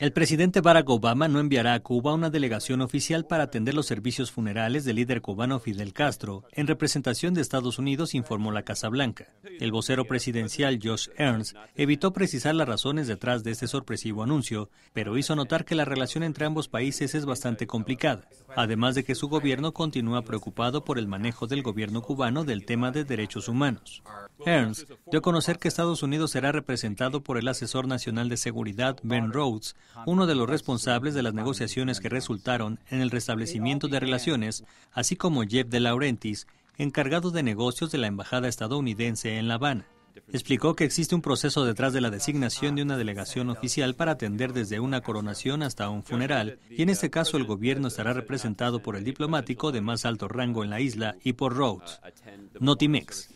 El presidente Barack Obama no enviará a Cuba una delegación oficial para atender los servicios funerales del líder cubano Fidel Castro, en representación de Estados Unidos, informó la Casa Blanca. El vocero presidencial Josh Ernst evitó precisar las razones detrás de este sorpresivo anuncio, pero hizo notar que la relación entre ambos países es bastante complicada además de que su gobierno continúa preocupado por el manejo del gobierno cubano del tema de derechos humanos. Ernst dio a conocer que Estados Unidos será representado por el asesor nacional de seguridad Ben Rhodes, uno de los responsables de las negociaciones que resultaron en el restablecimiento de relaciones, así como Jeff de laurentis encargado de negocios de la Embajada estadounidense en La Habana. Explicó que existe un proceso detrás de la designación de una delegación oficial para atender desde una coronación hasta un funeral, y en este caso el gobierno estará representado por el diplomático de más alto rango en la isla y por Rhodes. Notimex.